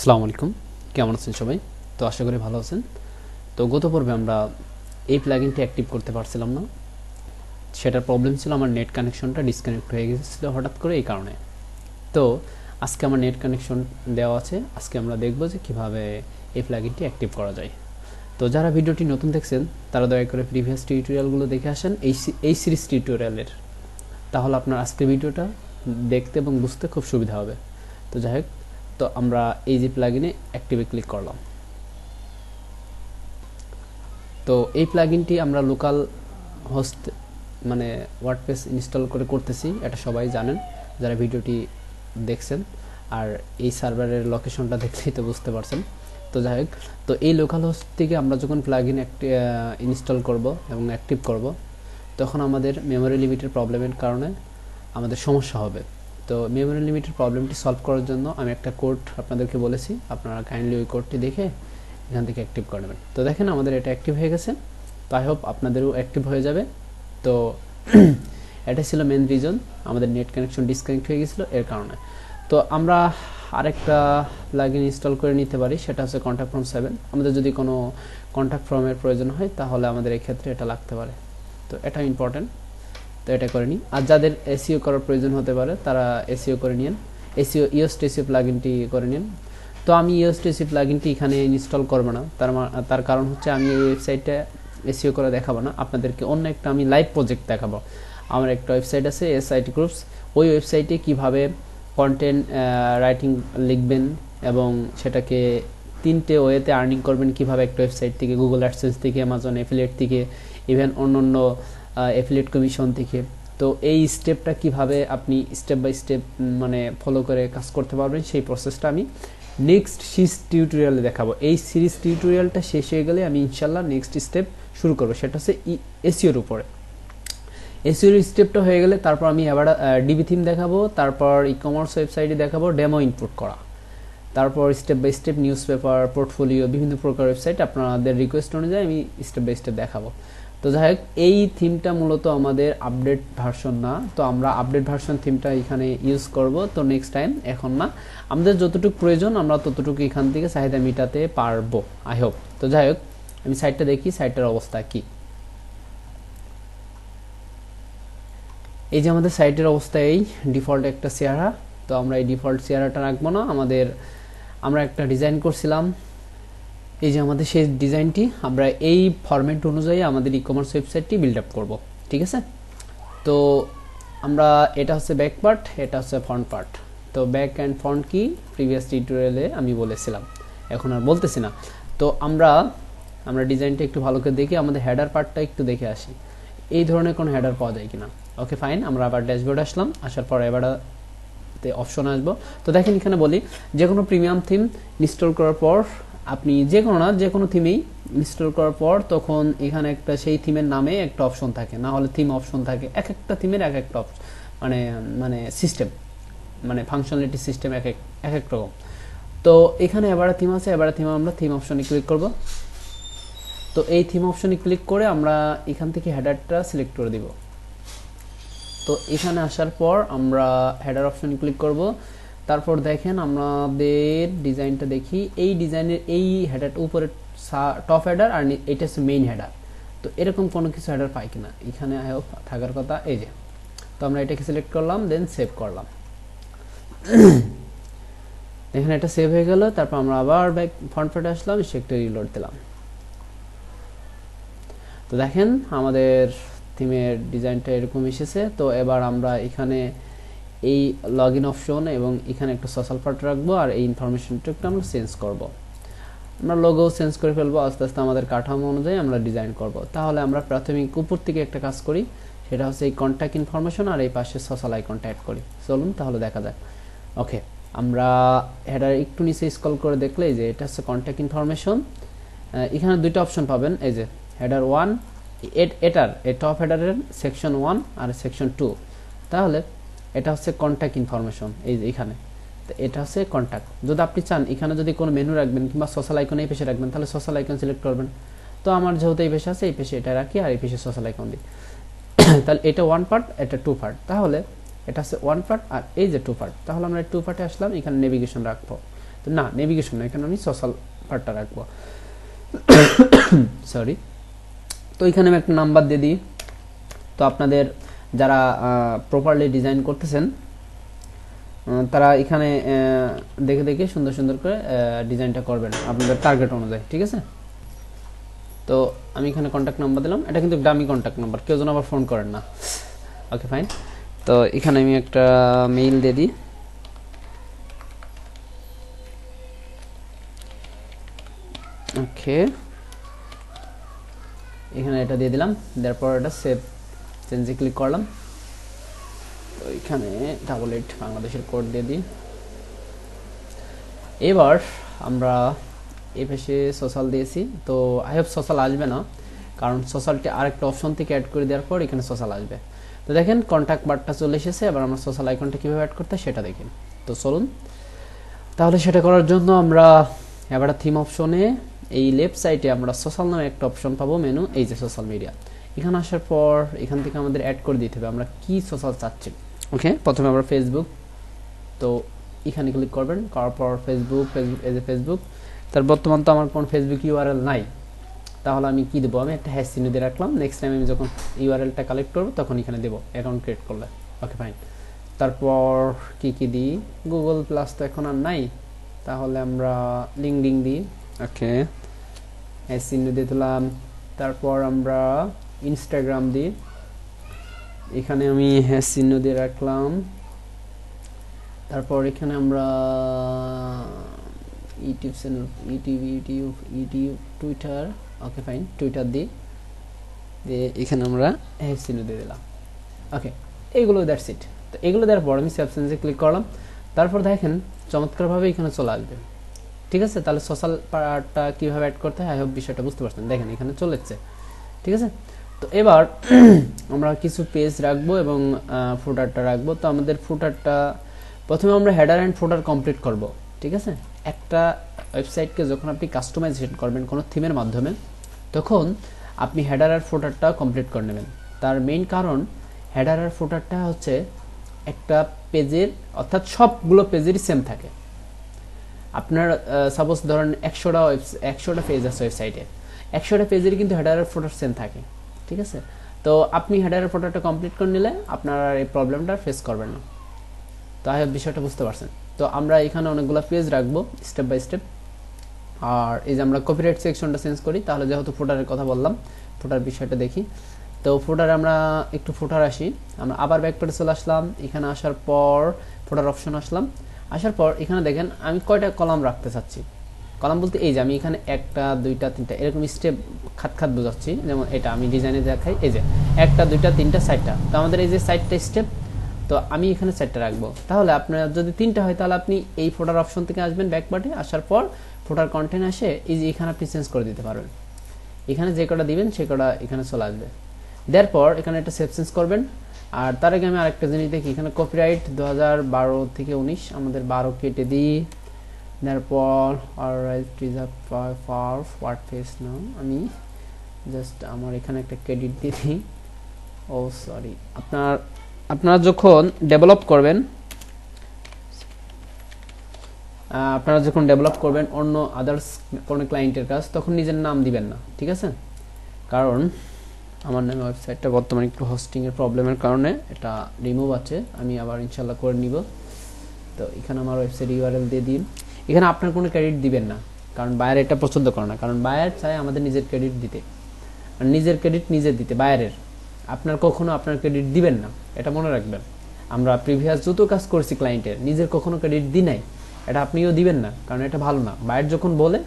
আসসালামু আলাইকুম কেমন আছেন সবাই তো আশা করি ভালো আছেন তো গত পর্বে আমরা এই প্লাগিনটি অ্যাক্টিভ করতে পারছিলাম না সেটার প্রবলেম ছিল আমার নেট কানেকশনটা ডিসকানেক্ট হয়ে গেছিলো হঠাৎ করে এই কারণে তো আজকে আমার নেট কানেকশন দেওয়া আছে আজকে আমরা দেখব যে কীভাবে এই প্লাগিনটি অ্যাক্টিভ করা যায় তো যারা ভিডিওটি নতুন দেখছেন তারা দয়া করে প্রিভিয়াস টিউটোরিয়ালগুলো দেখে আসেন এই এই সিরিজ টিউটোরিয়ালের তাহলে আপনার আজকের ভিডিওটা দেখতে এবং বুঝতে খুব সুবিধা হবে তো যাই হোক তো আমরা এই যে প্লাগিনে অ্যাক্টিভে ক্লিক করলাম তো এই প্লাগিনটি আমরা লোকাল হোস্ট মানে ওয়ার্ডপেস ইনস্টল করে করতেছি এটা সবাই জানেন যারা ভিডিওটি দেখছেন আর এই সার্ভারের লোকেশনটা দেখলেই তো বুঝতে পারছেন তো যাই হোক তো এই লোকাল হোস্ট থেকে আমরা যখন প্লাগ ইন ইনস্টল করব এবং অ্যাক্টিভ করব তখন আমাদের মেমোরি লিমিটের প্রবলেমের কারণে আমাদের সমস্যা হবে তো মেমোরি লিমিটের প্রবলেমটি সলভ করার জন্য আমি একটা কোড আপনাদেরকে বলেছি আপনারা কাইন্ডলি ওই কোডটি দেখে এখান থেকে অ্যাক্টিভ করে নেবেন তো দেখেন আমাদের এটা অ্যাক্টিভ হয়ে গেছে তো আই হোপ আপনাদেরও অ্যাক্টিভ হয়ে যাবে তো এটা ছিল মেন রিজন আমাদের নেট কানেকশন ডিসকানেক্ট হয়ে গেছিলো এর কারণে তো আমরা আরেকটা প্লাগ ইনস্টল করে নিতে পারি সেটা হচ্ছে কন্ট্যাক্ট ফর্ম সেভেন আমাদের যদি কোনো কন্ট্যাক্ট ফর্মের প্রয়োজন হয় তাহলে আমাদের এক্ষেত্রে এটা লাগতে পারে তো এটা ইম্পর্টেন্ট তো এটা করে নিই আর যাদের এসিও e করার প্রয়োজন হতে পারে তারা এসিও e করে নিন এসিও e ইওস্টেসিও প্লাগিনটি করে নিন তো আমি ইওস্টেসি প্লাগিনটি এখানে ইনস্টল করবো না তার তার কারণ হচ্ছে আমি এই ওয়েবসাইটটা এসিও করে দেখাবো না আপনাদেরকে অন্য একটা আমি লাইভ প্রজেক্ট দেখাবো আমার একটা ওয়েবসাইট আছে এসআইটি গ্রুপস ওই ওয়েবসাইটে কিভাবে কন্টেন্ট রাইটিং লিখবেন এবং সেটাকে তিনটে ওয়েতে আর্নিং করবেন কিভাবে একটা ওয়েবসাইট থেকে গুগল অ্যাডসেন্স থেকে অ্যামাজন এফিলেট থেকে ইভেন অন্য অন্য অ্যাফিলিয়েট কমিশন থেকে তো এই স্টেপটা কিভাবে আপনি স্টেপ বাই স্টেপ মানে ফলো করে কাজ করতে পারবেন সেই প্রসেসটা আমি নেক্সট সিরিজ টিউটোরিয়ালে দেখাবো এই সিরিজ টিউটোরিয়ালটা শেষ হয়ে গেলে আমি ইনশাল্লাহ নেক্সট স্টেপ শুরু করবো সেটা হচ্ছে এসিওর উপরে এসিওর স্টেপটা হয়ে গেলে তারপর আমি আবার ডিবি থিম দেখাবো তারপর ই কমার্স ওয়েবসাইটে দেখাবো ডেমো ইনপুট করা তারপর step by step news paper portfolio বিভিন্ন প্রকার ওয়েবসাইট আপনাদের রিকোয়েস্ট অনুযায়ী আমি স্টেপ বাই স্টেপ দেখাবো তো যাই হোক এই থিমটা মূলত আমাদের আপডেট ভার্সন না তো আমরা আপডেট ভার্সন থিমটা এখানে ইউজ করব তো নেক্সট টাইম এখন না আমাদের যতটুকু প্রয়োজন আমরা ততটুকু এখান থেকে চাহিদা মেটাতে পারবো আই হোপ তো যাই হোক আমি সাইটটা দেখি সাইটটার অবস্থা কি এই যে আমাদের সাইটের অবস্থা এই ডিফল্ট একটা চেহারা তো আমরা এই ডিফল্ট চেহারাটা রাখবো না আমাদের আমরা একটা ডিজাইন করছিলাম এই যে আমাদের সেই ডিজাইনটি আমরা এই ফরম্যাট অনুযায়ী আমাদের ই কমার্স ওয়েবসাইটটি বিল্ড আপ করবো ঠিক আছে তো আমরা এটা হচ্ছে ব্যাক পার্ট এটা হচ্ছে ফ্রন্ট পার্ট তো ব্যাক অ্যান্ড ফ্রন্ট কি প্রিভিয়াস টিউটোরিয়ালে আমি বলেছিলাম এখন আর বলতেছি না তো আমরা আমরা ডিজাইনটা একটু ভালো করে দেখি আমাদের হেডার পার্টটা একটু দেখে আসি এই ধরনের কোনো হেডার পাওয়া যায় কিনা ওকে ফাইন আমরা আবার ড্যাশবোর্ড আসলাম আসার পর এবার অপশন আসবো তো দেখেন এখানে বলি যে কোনো প্রিমিয়াম থিম ইনস্টল করার পর আপনি যে কোনো না যে কোনো থিমেই ইনস্টল করার পর তখন এখানে একটা সেই থিমের নামে একটা অপশন থাকে না হলে থিম অপশন থাকে এক একটা থিমের এক একটা মানে মানে সিস্টেম মানে ফাংশনালিটি সিস্টেম এক এক এক রকম তো এখানে এবারে থিম আছে এবারে থিম আমরা থিম অপশনে ক্লিক করব তো এই থিম অপশনে ক্লিক করে আমরা এখান থেকে হেডারটা সিলেক্ট করে দিব তো এখানে আসার পর আমরা হেডার অপশন ক্লিক করব তারপর দেখেন আমাদের ডিজাইনটা দেখি এই ডিজাইনের এই হেডার উপরে টপ হেডার আর এটা হচ্ছে মেইন হেডার তো এরকম কোনো কিছু হেডার পাই কিনা এখানে থাকার কথা এই যে তো আমরা এটাকে সিলেক্ট করলাম দেন সেভ করলাম এখানে এটা সেভ হয়ে গেল তারপর আমরা আবার ব্যাক ফ্রন্ট পেটে আসলাম সে ইলোড দিলাম তো দেখেন আমাদের থিমের ডিজাইনটা এরকম এসেছে তো এবার আমরা এখানে এই লগ ইন অপশন এবং এখানে একটা সোশ্যাল পার্ট রাখবো আর এই ইনফরমেশনটা একটু আমরা চেঞ্জ করবো আমরা লোগো চেঞ্জ করে ফেলবো আস্তে আস্তে আমাদের কাঠামো অনুযায়ী আমরা ডিজাইন করব তাহলে আমরা প্রাথমিক উপর থেকে একটা কাজ করি সেটা হচ্ছে এই কন্ট্যাক্ট ইনফরমেশন আর এই পাশে সোশ্যাল আইকন অ্যাড করি চলুন তাহলে দেখা যাক ওকে আমরা হেডার একটু নিচে স্কল করে দেখলে যে এটা হচ্ছে কন্ট্যাক্ট ইনফরমেশন এখানে দুইটা অপশন পাবেন এই যে হেডার ওয়ান এটার এ টপ হেডারের সেকশন ওয়ান আর সেকশন টু তাহলে এটা হচ্ছে কন্ট্যাক্ট ইনফরমেশন এই এখানে এটা হচ্ছে কন্ট্যাক্ট যদি আপনি চান এখানে যদি কোনো মেনু রাখবেন কিংবা সোশ্যাল আইকন এই পেশে রাখবেন তাহলে সোশ্যাল আইকন সিলেক্ট করবেন তো আমার যেহেতু এই পেশে আছে এই পেশে এটা রাখি আর এই পেশে সোশ্যাল আইকন দিই তাহলে এটা ওয়ান পার্ট এটা টু পার্ট তাহলে এটা হচ্ছে ওয়ান পার্ট আর এই যে টু পার্ট তাহলে আমরা টু পার্টে আসলাম এখানে নেভিগেশন রাখবো তো না নেভিগেশন না এখানে আমি সোশ্যাল পার্টটা রাখবো সরি তো এখানে আমি একটা নাম্বার দিয়ে দিই তো আপনাদের যারা প্রপারলি ডিজাইন করতেছেন তারা এখানে দেখে দেখে সুন্দর সুন্দর করে ডিজাইনটা করবেন আপনাদের টার্গেট অনুযায়ী ঠিক আছে তো আমি এখানে কন্ট্যাক্ট নাম্বার দিলাম এটা কিন্তু ডামি কন্ট্যাক্ট নাম্বার কেউ যেন আবার ফোন করেন না ওকে ফাইন তো এখানে আমি একটা মেইল দিয়ে দিই ওকে এখানে এটা দিয়ে দিলাম দেওয়ার পর এটা সেভ চেঞ্জে ক্লিক করলাম তো এখানে ডাবল এইট বাংলাদেশের কোড দিয়ে দিই এবার আমরা এ পাশে সোশ্যাল দিয়েছি তো আই হোপ সোশ্যাল আসবে না কারণ সোশ্যালটি আরেকটা অপশন থেকে অ্যাড করে দেওয়ার পর এখানে সোশ্যাল আসবে তো দেখেন কন্ট্যাক্ট বার্ডটা চলে এসেছে এবার আমরা সোশ্যাল আইকনটা কীভাবে অ্যাড করতে সেটা দেখি তো চলুন তাহলে সেটা করার জন্য আমরা এবার থিম অপশনে এই লেফট সাইডে আমরা সোশ্যাল নামে একটা অপশন পাবো মেনু এই যে সোশ্যাল মিডিয়া এখানে আসার পর এখান থেকে আমাদের অ্যাড করে দিতে হবে আমরা কি সোশ্যাল চাচ্ছি ওকে প্রথমে আমরা ফেসবুক তো এখানে ক্লিক করবেন করার পর Facebook Facebook as a Facebook তার বর্তমান তো আমার কোনো ফেসবুক ইউআরএল নাই তাহলে আমি কি দেবো আমি একটা হ্যাশ চিহ্ন দিয়ে রাখলাম নেক্সট টাইম আমি যখন ইউআরএলটা কালেক্ট করবো তখন এখানে দেবো অ্যাকাউন্ট ক্রিয়েট করলে ওকে ফাইন তারপর কি কি দিই গুগল প্লাস তো এখন আর নাই তাহলে আমরা লিঙ্ক ডিং দিই ওকে হ্যাশ চিহ্ন দিয়ে দিলাম তারপর আমরা ইনস্টাগ্রাম দিয়ে এখানে আমি হ্যাশ চিহ্ন দিয়ে রাখলাম তারপর এখানে আমরা YouTube channel YouTube YouTube YouTube Twitter okay fine Twitter দিই দিয়ে এখানে আমরা হ্যাশ চিহ্ন দিয়ে দিলাম ওকে এইগুলো দ্যাটস ইট তো এগুলো দেওয়ার পর আমি সেপশনসে ক্লিক করলাম তারপর দেখেন চমৎকারভাবে এখানে চলে আসবে ঠিক আছে তাহলে সোশ্যাল পার্টটা কীভাবে অ্যাড করতে হয় আই হোপ বিষয়টা বুঝতে পারছেন দেখেন এখানে চলেছে ঠিক আছে তো এবার আমরা কিছু পেজ রাখবো এবং ফুটারটা রাখবো তো আমাদের ফুটারটা প্রথমে আমরা হেডার অ্যান্ড ফুটার কমপ্লিট করব ঠিক আছে একটা ওয়েবসাইটকে যখন আপনি কাস্টমাইজেশন করবেন কোনো থিমের মাধ্যমে তখন আপনি হেডার আর ফুটারটা কমপ্লিট করে নেবেন তার মেইন কারণ হেডার আর ফুটারটা হচ্ছে একটা পেজের অর্থাৎ সবগুলো পেজেরই সেম থাকে আপনার সাপোজ ধরেন একশোটা ওয়েবস একশোটা পেজ আছে ওয়েবসাইটে একশোটা পেজের কিন্তু হেডার আর ফোটার সেম থাকে ঠিক আছে তো আপনি হেডারের ফটোটা কমপ্লিট করে নিলে আপনার এই প্রবলেমটা ফেস করবেন না তো আই বিষয়টা বুঝতে পারছেন তো আমরা এখানে অনেকগুলো পেজ রাখবো স্টেপ বাই স্টেপ আর এই যে আমরা কপিরাইট সেকশনটা চেঞ্জ করি তাহলে যেহেতু ফোটারের কথা বললাম ফোটার বিষয়টা দেখি তো ফোটারে আমরা একটু ফোটার আসি আমরা আবার ব্যাকপ্যাটে চলে আসলাম এখানে আসার পর ফোটার অপশন আসলাম আসার পর এখানে দেখেন আমি কয়টা কলাম রাখতে চাচ্ছি কলাম বলতে এই যে আমি এখানে একটা দুইটা তিনটা এরকম স্টেপ খাত খাত বোঝাচ্ছি যেমন এটা আমি ডিজাইনে দেখাই এই যে একটা দুইটা তিনটা চারটা তো আমাদের এই যে চারটা স্টেপ তো আমি এখানে চারটা রাখবো তাহলে আপনার যদি তিনটা হয় তাহলে আপনি এই ফোটার অপশন থেকে আসবেন ব্যাকপার্টে আসার পর ফোটার কন্টেন্ট আসে এই যে এখানে আপনি চেঞ্জ করে দিতে পারবেন এখানে যে কটা দিবেন সে কটা এখানে চলে আসবে দেওয়ার পর এখানে একটা সেফ চেঞ্জ করবেন আর তার আগে আমি আরেকটা জিনিস দেখি এখানে কপিরাইট দু থেকে উনিশ আমাদের বারো কেটে দিই their ball reserve for for for WordPress now আমি জাস্ট আমার এখানে একটা ক্রেডিট দিই ও সরি আপনার আপনারা যখন ডেভেলপ করবেন আপনারা যখন ডেভেলপ করবেন অন্য আদার্স কোনো ক্লায়েন্টের কাজ তখন নিজের নাম দিবেন না ঠিক আছে কারণ আমার নামে ওয়েবসাইটটা বর্তমানে একটু হোস্টিংয়ের প্রবলেমের কারণে এটা রিমুভ আছে আমি আবার ইনশাল্লাহ করে নিব তো এখানে আমার ওয়েবসাইট ইউআরএল দিয়ে দিন এখানে আপনার কোনো ক্রেডিট দিবেন না কারণ বায়ার এটা পছন্দ করে না কারণ বায়ার চায় আমাদের নিজের ক্রেডিট দিতে নিজের ক্রেডিট নিজে দিতে বায়ারের আপনার কখনো আপনার ক্রেডিট দিবেন না এটা মনে রাখবেন আমরা প্রিভিয়াস যত কাজ করেছি ক্লায়েন্টের নিজের কখনো ক্রেডিট দিই নাই এটা আপনিও দিবেন না কারণ এটা ভালো না বায়ার যখন বলে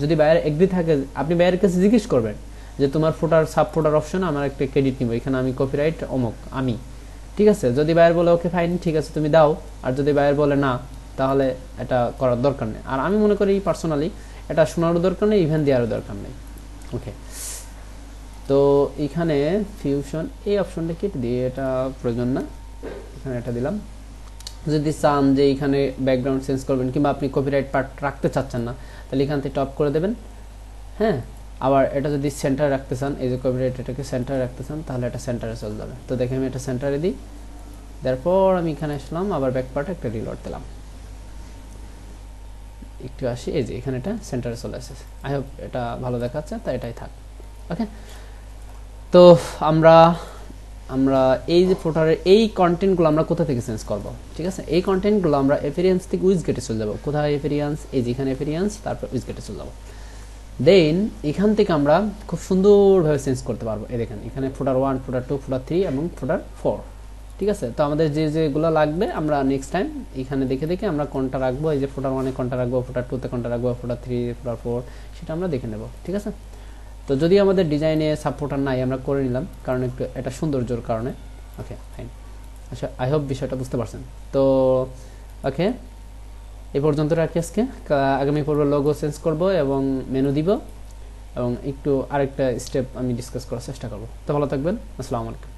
যদি বায়ার এগ্রি থাকে আপনি বায়ারের কাছে জিজ্ঞেস করবেন যে তোমার ফোটার সাব ফোটার অপশন আমার একটা ক্রেডিট নিব এখানে আমি কপিরাইট অমুক আমি ঠিক আছে যদি বায়ার বলে ওকে ফাইন ঠিক আছে তুমি দাও আর যদি বায়ার বলে না তাহলে এটা করার দরকার নেই আর আমি মনে করি পার্সোনালি এটা শোনারও দরকার নেই ইভেন দেওয়ারও দরকার নেই ওকে তো এখানে ফিউশন এই অপশনটা কেটে দিয়ে এটা প্রয়োজন না এখানে এটা দিলাম যদি চান যে এখানে ব্যাকগ্রাউন্ড চেঞ্জ করবেন কিংবা আপনি কপিরাইট পার্ট রাখতে চাচ্ছেন না তাহলে এখান থেকে টপ করে দেবেন হ্যাঁ আবার এটা যদি সেন্টারে রাখতে চান এই যে কপিরাইট এটাকে সেন্টারে রাখতে চান তাহলে এটা সেন্টারে চলে যাবে তো দেখে আমি এটা সেন্টারে দিই তারপর আমি এখানে আসলাম আবার ব্যাক পার্ট একটা রিলট দিলাম একটু আসি এই যে এখানে এটা সেন্টারে চলে আসে আই হোপ এটা ভালো দেখাচ্ছে তা এটাই থাক ওকে তো আমরা আমরা এই যে ফোটারের এই কন্টেন্টগুলো আমরা কোথা থেকে চেঞ্জ করব ঠিক আছে এই কন্টেন্টগুলো আমরা এফেরিয়েন্স থেকে উইজ গেটে চলে যাবো কোথায় এফেরিয়েন্স এই যেখানে এফেরিয়েন্স তারপর উইজ গেটে চলে যাবো দেন এখান থেকে আমরা খুব সুন্দরভাবে চেঞ্জ করতে পারবো এই দেখেন এখানে ফোটার ওয়ান ফোটার টু ফোটার থ্রি এবং ফোটার ফোর ঠিক আছে তো আমাদের যে যেগুলো লাগবে আমরা নেক্সট টাইম এখানে দেখে দেখে আমরা কোনটা রাখবো এই যে ফোটার ওয়ানে কোনটা রাখবো ফোটার টুতে কোনটা রাখবো ফোটার থ্রি ফোটার ফোর সেটা আমরা দেখে নেব ঠিক আছে তো যদি আমাদের ডিজাইনে সাপোর্টার নাই আমরা করে নিলাম কারণ একটু এটা সৌন্দর্যর কারণে ওকে ফাইন আচ্ছা আই হোপ বিষয়টা বুঝতে পারছেন তো ওকে এ পর্যন্ত রাখি আজকে আগামী পর্ব লোগো চেঞ্জ করব এবং মেনু দিব এবং একটু আরেকটা স্টেপ আমি ডিসকাস করার চেষ্টা করবো তো ভালো থাকবেন আসসালামু আলাইকুম